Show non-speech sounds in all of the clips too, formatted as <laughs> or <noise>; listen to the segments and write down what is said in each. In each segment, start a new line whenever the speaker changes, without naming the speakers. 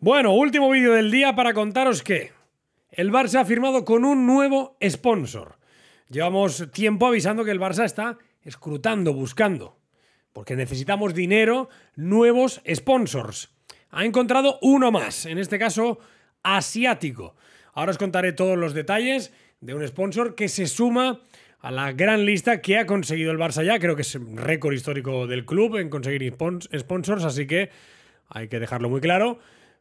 Bueno, último vídeo del día para contaros que el Barça ha firmado con un nuevo sponsor. Llevamos tiempo avisando que el Barça está escrutando, buscando, porque necesitamos dinero, nuevos sponsors. Ha encontrado uno más, en este caso asiático. Ahora os contaré todos los detalles de un sponsor que se suma a la gran lista que ha conseguido el Barça ya. Creo que es un récord histórico del club en conseguir sponsors, así que hay que dejarlo muy claro.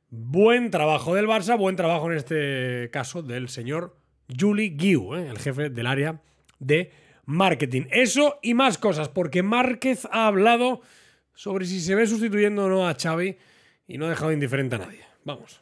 Buen trabajo del Barça, buen trabajo en este caso del señor Julie Guiu, ¿eh? el jefe del área de marketing. Eso y más cosas, porque Márquez ha hablado sobre si se ve sustituyendo o no a Xavi y no ha dejado indiferente a nadie. Vamos.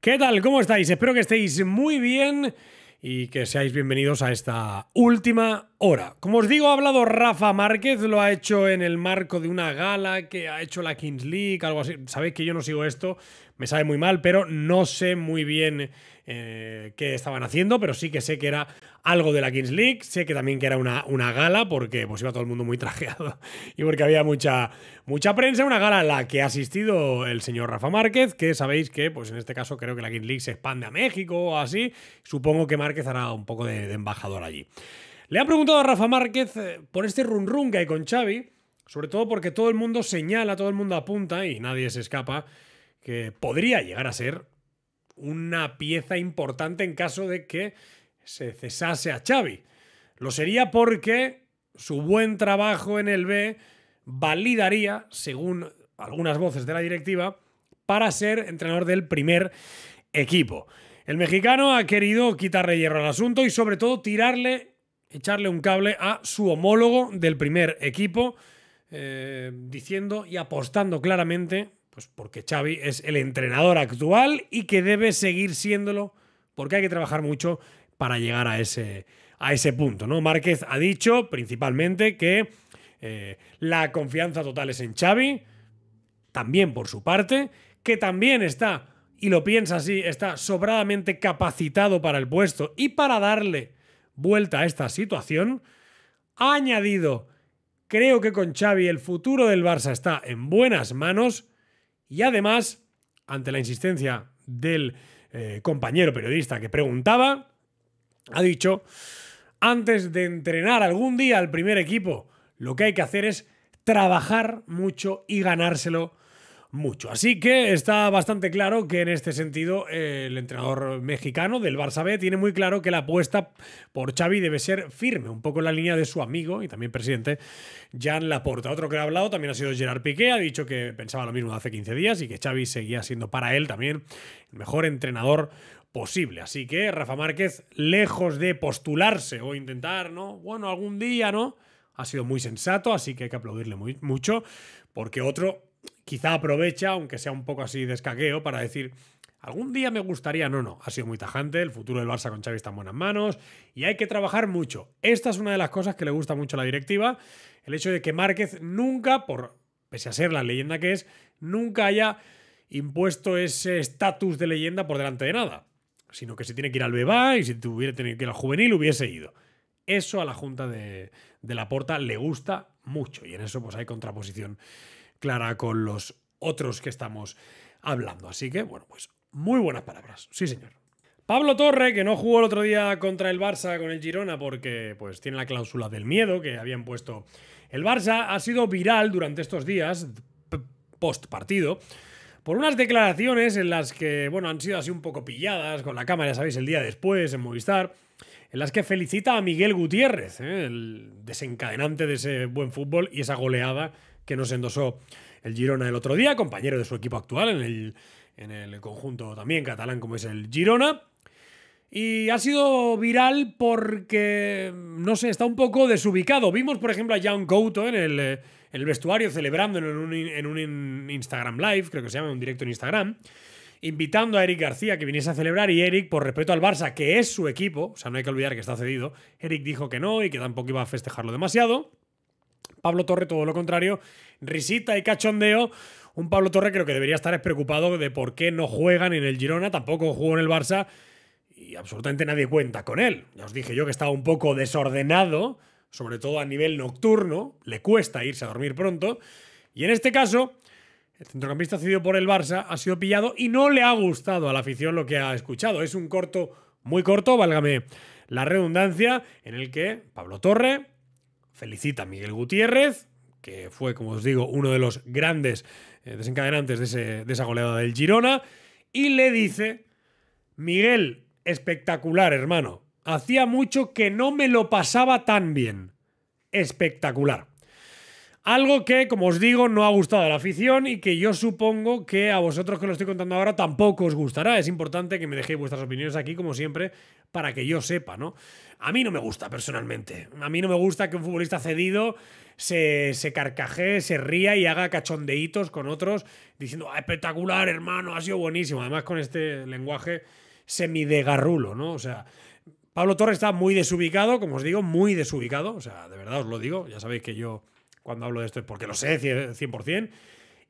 ¿Qué tal? ¿Cómo estáis? Espero que estéis muy bien y que seáis bienvenidos a esta última hora. Como os digo, ha hablado Rafa Márquez, lo ha hecho en el marco de una gala que ha hecho la Kings League, algo así. Sabéis que yo no sigo esto, me sabe muy mal, pero no sé muy bien eh, que estaban haciendo, pero sí que sé que era algo de la Kings League, sé que también que era una, una gala, porque pues iba todo el mundo muy <laughs> trajeado y porque había mucha, mucha prensa, una gala a la que ha asistido el señor Rafa Márquez, que sabéis que pues en este caso creo que la Kings League se expande a México o así, supongo que Márquez hará un poco de, embajador allí. Le han preguntado a Rafa Márquez eh, por este run run que hay con Xavi, sobre todo porque todo el mundo señala, todo el mundo apunta y nadie se escapa que podría llegar a ser una pieza importante en caso de que se cesase a Xavi. Lo sería porque su buen trabajo en el B validaría, según algunas voces de la directiva, para ser entrenador del primer equipo. El mexicano ha querido quitarle hierro al asunto y sobre todo tirarle, echarle un cable a su homólogo del primer equipo, eh, diciendo y apostando claramente pues porque Xavi es el entrenador actual y que debe seguir siéndolo porque hay que trabajar mucho para llegar a ese, a ese punto. ¿no? Márquez ha dicho principalmente que eh, la confianza total es en Xavi, también por su parte, que también está, y lo piensa así, está sobradamente capacitado para el puesto y para darle vuelta a esta situación, ha añadido, creo que con Xavi el futuro del Barça está en buenas manos, y además, ante la insistencia del eh, compañero periodista que preguntaba, ha dicho, antes de entrenar algún día al primer equipo, lo que hay que hacer es trabajar mucho y ganárselo mucho. Así que está bastante claro que en este sentido el entrenador mexicano del Barça B tiene muy claro que la apuesta por Xavi debe ser firme, un poco en la línea de su amigo y también presidente Jan Laporta. Otro que ha hablado también ha sido Gerard Piqué, ha dicho que pensaba lo mismo hace 15 días y que Xavi seguía siendo para él también el mejor entrenador posible. Así que Rafa Márquez, lejos de postularse o intentar, ¿no? Bueno, algún día, ¿no? Ha sido muy sensato, así que hay que aplaudirle muy, mucho, porque otro quizá aprovecha, aunque sea un poco así de escaqueo, para decir, algún día me gustaría, no, no, ha sido muy tajante, el futuro del Barça con Xavi está en buenas manos y hay que trabajar mucho. Esta es una de las cosas que le gusta mucho a la directiva, el hecho de que Márquez nunca, por pese a ser la leyenda que es, nunca haya impuesto ese estatus de leyenda por delante de nada, sino que se tiene que ir al Beba y si tuviera que ir al juvenil hubiese ido. Eso a la Junta de, de la Porta le gusta mucho y en eso pues hay contraposición clara con los otros que estamos hablando. Así que, bueno, pues muy buenas palabras. Sí, señor. Pablo Torre, que no jugó el otro día contra el Barça con el Girona porque pues, tiene la cláusula del miedo que habían puesto el Barça, ha sido viral durante estos días, post partido, por unas declaraciones en las que, bueno, han sido así un poco pilladas con la cámara, ya sabéis, el día después en Movistar, en las que felicita a Miguel Gutiérrez, ¿eh? el desencadenante de ese buen fútbol y esa goleada que nos endosó el Girona el otro día, compañero de su equipo actual en el, conjunto también catalán como es el Girona. Y ha sido viral porque, no sé, está un poco desubicado. Vimos, por ejemplo, a Jan Couto en el, eh, vestuario celebrando en un, en un, Instagram Live, creo que se llama, un directo en Instagram, invitando a Eric García que viniese a celebrar. Y Eric, por respeto al Barça, que es su equipo, o sea, no hay que olvidar que está cedido, Eric dijo que no y que tampoco iba a festejarlo demasiado. Pablo Torre, todo lo contrario, risita y cachondeo. Un Pablo Torre creo que debería estar preocupado de por qué no juegan en el Girona, tampoco jugó en el Barça y absolutamente nadie cuenta con él. Ya os dije yo que estaba un poco desordenado, sobre todo a nivel nocturno, le cuesta irse a dormir pronto. Y en este caso, el centrocampista cedido por el Barça ha sido pillado y no le ha gustado a la afición lo que ha escuchado. Es un corto, muy corto, válgame la redundancia, en el que Pablo Torre felicita a Miguel Gutiérrez, que fue, como os digo, uno de los grandes eh, desencadenantes de, esa goleada del Girona, y le dice, Miguel, espectacular, hermano. Hacía mucho que no me lo pasaba tan bien. Espectacular. Algo que, como os digo, no ha gustado a la afición y que yo supongo que a vosotros que lo estoy contando ahora tampoco os gustará. Es importante que me dejéis vuestras opiniones aquí, como siempre, para que yo sepa, ¿no? A mí no me gusta personalmente. A mí no me gusta que un futbolista cedido se, se carcajee, se ría y haga cachondeitos con otros diciendo, ah, espectacular, hermano, ha sido buenísimo. Además, con este lenguaje semidegarrulo, ¿no? O sea, Pablo Torres está muy desubicado, como os digo, muy desubicado. O sea, de verdad os lo digo. Ya sabéis que yo cuando hablo de esto es porque lo sé 100%.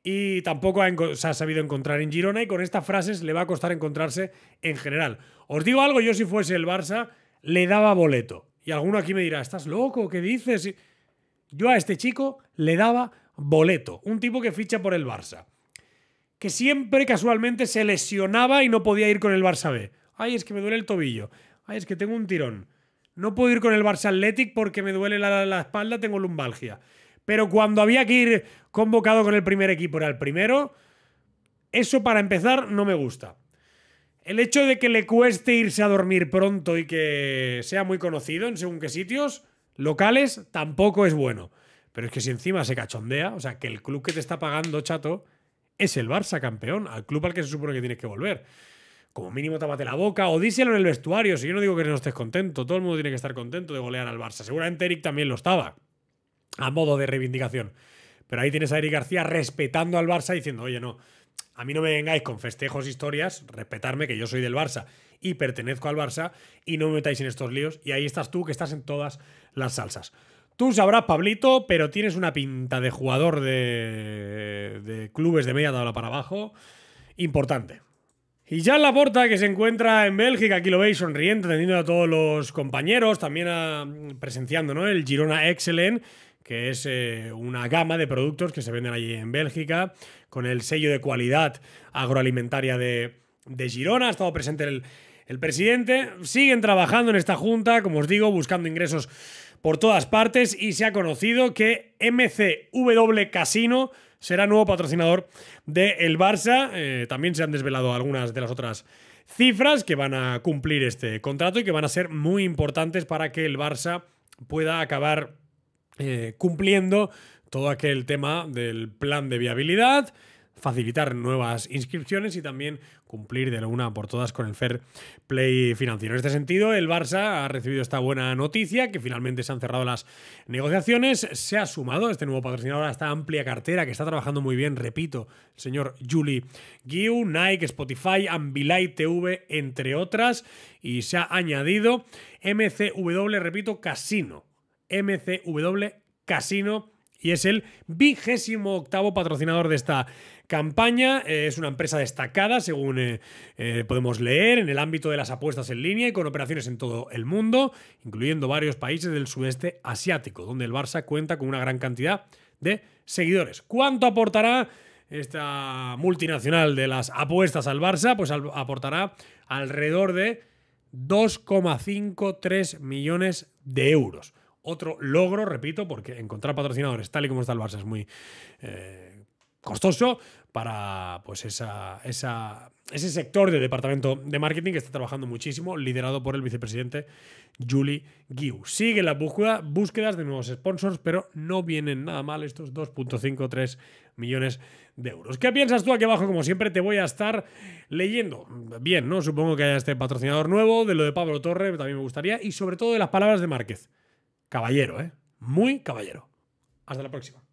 Y tampoco se ha sabido encontrar en Girona y con estas frases le va a costar encontrarse en general. Os digo algo, yo si fuese el Barça le daba boleto. Y alguno aquí me dirá, ¿estás loco? ¿Qué dices? Yo a este chico le daba boleto, un tipo que ficha por el Barça. Que siempre casualmente se lesionaba y no podía ir con el Barça B. Ay, es que me duele el tobillo. Ay, es que tengo un tirón. No puedo ir con el Barça Athletic porque me duele la, la espalda, tengo lumbalgia. Pero cuando había que ir convocado con el primer equipo era el primero. Eso para empezar no me gusta. El hecho de que le cueste irse a dormir pronto y que sea muy conocido en según qué sitios locales tampoco es bueno. Pero es que si encima se cachondea, o sea, que el club que te está pagando, chato, es el Barça campeón, al club al que se supone que tienes que volver. Como mínimo tapate la boca o díselo en el vestuario. Si yo no digo que no estés contento, todo el mundo tiene que estar contento de golear al Barça. Seguramente Eric también lo estaba a modo de reivindicación. Pero ahí tienes a Eric García respetando al Barça diciendo, oye, no, a mí no me vengáis con festejos, historias, respetarme que yo soy del Barça y pertenezco al Barça y no me metáis en estos líos. Y ahí estás tú que estás en todas las salsas. Tú sabrás, Pablito, pero tienes una pinta de jugador de, clubes de media tabla para abajo importante. Y ya la porta que se encuentra en Bélgica, aquí lo veis sonriente, atendiendo a todos los compañeros, también presenciando ¿no? el Girona Excellent que es eh, una gama de productos que se venden allí en Bélgica, con el sello de cualidad agroalimentaria de, Girona. Ha estado presente el, presidente. Siguen trabajando en esta junta, como os digo, buscando ingresos por todas partes y se ha conocido que MCW Casino será nuevo patrocinador del el Barça. Eh, también se han desvelado algunas de las otras cifras que van a cumplir este contrato y que van a ser muy importantes para que el Barça pueda acabar eh, cumpliendo todo aquel tema del plan de viabilidad, facilitar nuevas inscripciones y también cumplir de la una por todas con el fair play financiero. En este sentido, el Barça ha recibido esta buena noticia, que finalmente se han cerrado las negociaciones, se ha sumado este nuevo patrocinador a esta amplia cartera que está trabajando muy bien, repito, el señor Julie Giu, Nike, Spotify, Ambilight TV, entre otras, y se ha añadido MCW, repito, Casino MCW Casino y es el vigésimo octavo patrocinador de esta campaña. Eh, es una empresa destacada, según eh, eh, podemos leer, en el ámbito de las apuestas en línea y con operaciones en todo el mundo, incluyendo varios países del sudeste asiático, donde el Barça cuenta con una gran cantidad de seguidores. ¿Cuánto aportará? Esta multinacional de las apuestas al Barça, pues aportará alrededor de 2,53 millones de euros otro logro, repito, porque encontrar patrocinadores tal y como está el Barça es muy eh, costoso para pues esa, ese sector del departamento de marketing que está trabajando muchísimo, liderado por el vicepresidente Julie Guiu. Sigue la búsqueda, búsquedas de nuevos sponsors, pero no vienen nada mal estos 2.53 millones de euros. ¿Qué piensas tú aquí abajo? Como siempre te voy a estar leyendo. Bien, ¿no? Supongo que haya este patrocinador nuevo, de lo de Pablo Torre, también me gustaría, y sobre todo de las palabras de Márquez caballero, ¿eh? Muy caballero. Hasta la próxima.